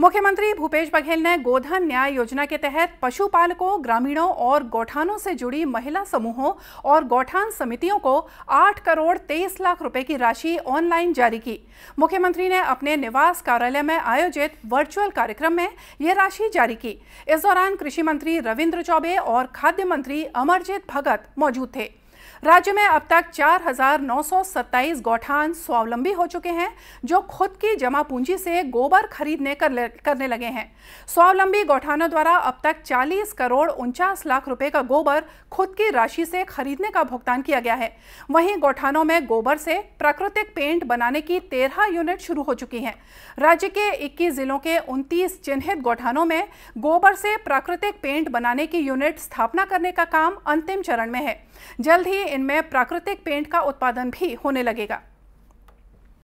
मुख्यमंत्री भूपेश बघेल ने गोधन न्याय योजना के तहत पशुपालकों ग्रामीणों और गौठानों से जुड़ी महिला समूहों और गौठान समितियों को 8 करोड़ 23 लाख रुपए की राशि ऑनलाइन जारी की मुख्यमंत्री ने अपने निवास कार्यालय में आयोजित वर्चुअल कार्यक्रम में यह राशि जारी की इस दौरान कृषि मंत्री रविन्द्र चौबे और खाद्य मंत्री अमरजीत भगत मौजूद थे राज्य में अब तक चार हजार नौ सौ सत्ताईस गौठान स्वावलंबी हो चुके हैं जो खुद की जमा पूंजी से गोबर खरीदने कर करने लगे हैं स्वावलंबी गौठानों द्वारा अब तक 40 करोड़ उनचास लाख रुपए का गोबर खुद की राशि से खरीदने का भुगतान किया गया है वहीं गौठानों में गोबर से प्राकृतिक पेंट बनाने की तेरह यूनिट शुरू हो चुकी है राज्य के इक्कीस जिलों के उनतीस चिन्हित गौठानों में गोबर से प्राकृतिक पेंट बनाने की यूनिट स्थापना करने का काम अंतिम चरण में है जल्द ही इनमें प्राकृतिक पेंट का उत्पादन भी होने लगेगा